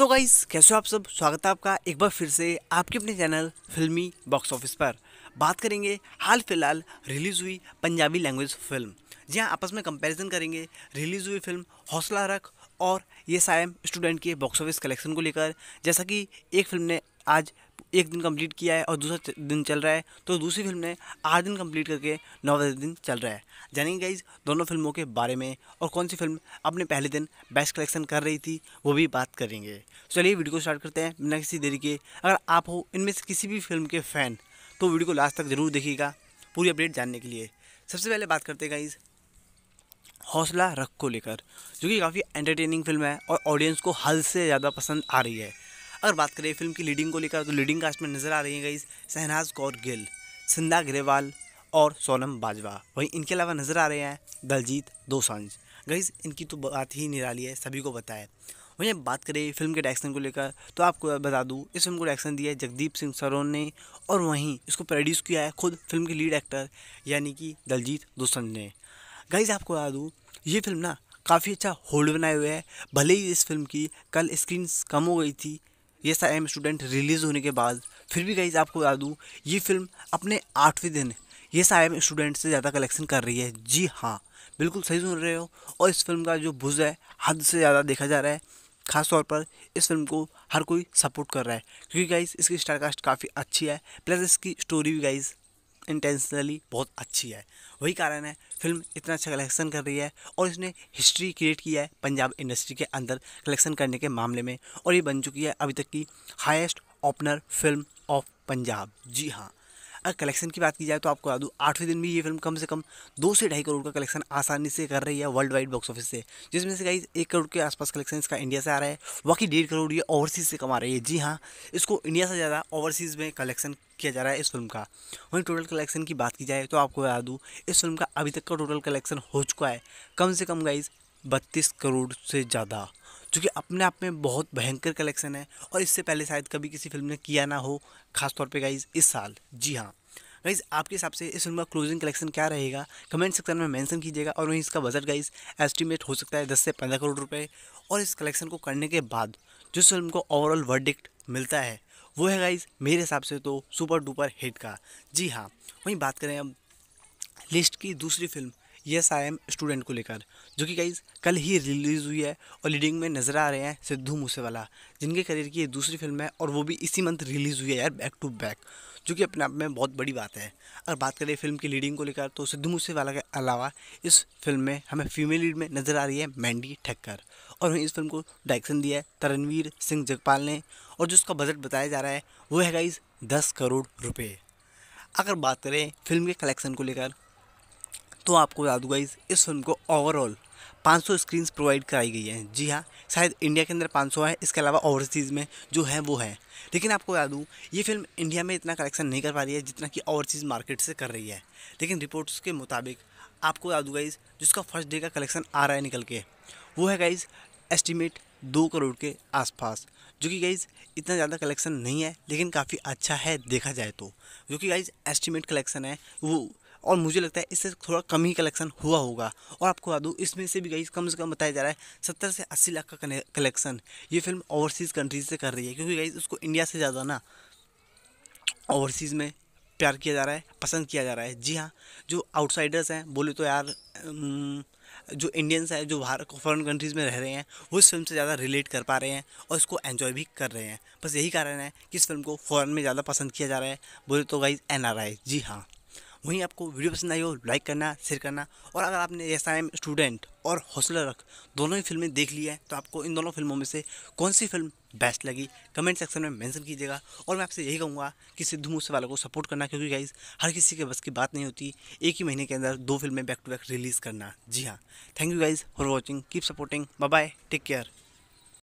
तो गाइस कैसे हो आप सब स्वागत है आपका एक बार फिर से आपके अपने चैनल फिल्मी बॉक्स ऑफिस पर बात करेंगे हाल फिलहाल रिलीज़ हुई पंजाबी लैंग्वेज फिल्म जी हाँ आपस में कंपैरिजन करेंगे रिलीज़ हुई फिल्म हौसला रख और ये सायम स्टूडेंट के बॉक्स ऑफिस कलेक्शन को लेकर जैसा कि एक फिल्म ने आज एक दिन कंप्लीट किया है और दूसरा दिन चल रहा है तो दूसरी फिल्म ने आठ दिन कंप्लीट करके नौ दिन चल रहा है जानेंगे गाइज दोनों फिल्मों के बारे में और कौन सी फिल्म अपने पहले दिन बेस्ट कलेक्शन कर रही थी वो भी बात करेंगे तो चलिए वीडियो को स्टार्ट करते हैं बिना किसी देरी के अगर आप हो इनमें से किसी भी फिल्म के फ़ैन तो वीडियो को लास्ट तक ज़रूर देखिएगा पूरी अपडेट जानने के लिए सबसे पहले बात करते हैं गाइज़ हौसला रख को लेकर जो कि काफ़ी एंटरटेनिंग फिल्म है और ऑडियंस को हल से ज़्यादा पसंद आ रही है अगर बात करें फिल्म की लीडिंग को लेकर तो लीडिंग कास्ट में नज़र आ रही है गाइज शहनाज कौर गिल सिंधा ग्रेवाल और सोनम बाजवा वहीं इनके अलावा नज़र आ रहे हैं दलजीत दोसांझ गईज इनकी तो बात ही निराली है सभी को पता है वहीं बात करें फिल्म के डायरेक्शन को लेकर तो आपको बता दूँ इस फिल्म को डायरेक्शन दिया है जगदीप सिंह सरोन ने और वहीं इसको प्रोड्यूस किया है खुद फिल्म के लीड एक्टर यानी कि दलजीत दोसांझ ने गाइज आपको बता दूँ ये फिल्म ना काफ़ी अच्छा होल्ड बनाए हुए है भले ही इस फिल्म की कल स्क्रीन कम हो गई थी ये आई एम स्टूडेंट रिलीज़ होने के बाद फिर भी गाइज आपको बता दूँ ये फिल्म अपने आठवें दिन ये आई एम स्टूडेंट से ज़्यादा कलेक्शन कर रही है जी हाँ बिल्कुल सही सुन रहे हो और इस फिल्म का जो बुज है हद से ज़्यादा देखा जा रहा है खास तौर पर इस फिल्म को हर कोई सपोर्ट कर रहा है क्योंकि गाइज इसकी स्टारकास्ट काफ़ी अच्छी है प्लस इसकी स्टोरी भी गाइज इंटेंशनली बहुत अच्छी है वही कारण है फिल्म इतना अच्छा कलेक्शन कर रही है और इसने हिस्ट्री क्रिएट किया है पंजाब इंडस्ट्री के अंदर कलेक्शन करने के मामले में और ये बन चुकी है अभी तक की highest opener film of Punjab जी हाँ अगर कलेक्शन की बात की जाए तो आपको बता दूँ आठवें दिन भी ये फिल्म कम से कम दो से ढाई करोड़ का कलेक्शन आसानी से कर रही है वर्ल्ड वाइड बॉक्स ऑफिस से जिसमें से कहीं एक करोड़ के आसपास कलेक्शन इसका इंडिया से आ रहा है बाकी डेढ़ करोड़ ये ओवरसीज़ से कमा रही है जी हाँ इसको इंडिया से ज़्यादा ओवरसीज़ में कलेक्शन किया जा रहा है इस फिल्म का वहीं टोटल कलेक्शन की बात की जाए तो आपको बता दूँ इस फिल्म का अभी तक का टोटल कलेक्शन हो चुका है कम से कम गाइज बत्तीस करोड़ से ज़्यादा जो कि अपने आप में बहुत भयंकर कलेक्शन है और इससे पहले शायद कभी किसी फिल्म ने किया ना हो खासतौर पे गाइज इस साल जी हाँ गाइज़ आपके हिसाब से इस फिल्म का क्लोजिंग कलेक्शन क्या रहेगा कमेंट सेक्शन में मेंशन कीजिएगा और वहीं इसका बजट गाइज़ एस्टिमेट हो सकता है दस से पंद्रह करोड़ रुपये और इस कलेक्शन को करने के बाद जिस फिल्म को ओवरऑल वर्डिक्ट मिलता है वो है गाइज़ मेरे हिसाब से तो सुपर डुपर हिट का जी हाँ वहीं बात करें अब लिस्ट की दूसरी film yes I am student को लेकर जो कि गाइज कल ही रिलीज़ हुई है और लीडिंग में नज़र आ रहे हैं सिद्धू मूसेवाला जिनके करियर की ये दूसरी फिल्म है और वो भी इसी मंथ रिलीज़ हुई है यार बैक टू बैक जो कि अपने आप में बहुत बड़ी बात है अगर बात करें फिल्म की लीडिंग को लेकर तो सिद्धू मूसेवाला के अलावा इस फिल्म में हमें फीमेल लीड में नज़र आ रही है मैंडी ठक्कर और वहीं इस फिल्म को डायरेक्शन दिया है तरनवीर सिंह जगपाल ने और जो उसका बजट बताया जा रहा है वो है गाइज दस करोड़ रुपये अगर बात करें फिल्म के कलेक्शन को लेकर तो आपको बता दूंगा इस फिल्म को ओवरऑल 500 स्क्रीन्स प्रोवाइड कराई गई हैं जी हाँ शायद इंडिया के अंदर 500 है इसके अलावा ओवरसीज़ में जो है वो है लेकिन आपको बता दूँ ये फिल्म इंडिया में इतना कलेक्शन नहीं कर पा रही है जितना कि ओवरसीज़ मार्केट से कर रही है लेकिन रिपोर्ट्स के मुताबिक आपको बता दूँगा इस जिसका फर्स्ट डे का कलेक्शन आ रहा है निकल के वो है गाइज़ एस्टिमेट दो करोड़ के आसपास जो कि गाइज इतना ज़्यादा कलेक्शन नहीं है लेकिन काफ़ी अच्छा है देखा जाए तो जो कि गाइज एस्टिमेट कलेक्शन है वो और मुझे लगता है इससे थोड़ा कम ही कलेक्शन हुआ होगा और आपको बता दूँ इसमें से भी गई कम से कम बताया जा रहा है सत्तर से अस्सी लाख का कलेक्शन ये फिल्म ओवरसीज़ कंट्रीज से कर रही है क्योंकि गई उसको इंडिया से ज़्यादा ना ओवरसीज़ में प्यार किया जा रहा है पसंद किया जा रहा है जी हाँ जो आउटसाइडर्स हैं बोले तो यार जो इंडियंस हैं जो बाहर फॉरेन कंट्रीज़ में रह रहे हैं वो इस फिल्म से ज़्यादा रिलेट कर पा रहे हैं और इसको एंजॉय भी कर रहे हैं बस यही कारण है कि इस फिल्म को फ़ॉरेन में ज़्यादा पसंद किया जा रहा है बोले तो गाइज एन जी हाँ वहीं आपको वीडियो पसंद आई हो लाइक करना शेयर करना और अगर आपने एस आई एम स्टूडेंट और हौसला रख दोनों ही फिल्में देख ली है तो आपको इन दोनों फिल्मों में से कौन सी फिल्म बेस्ट लगी कमेंट सेक्शन में मेंशन कीजिएगा और मैं आपसे यही कहूँगा कि सिद्धू वाले को सपोर्ट करना क्योंकि गाइज हर किसी के बस की बात नहीं होती एक ही महीने के अंदर दो फिल्में बैक टू बैक रिलीज़ करना जी हाँ thank you guys for watching keep supporting bye take care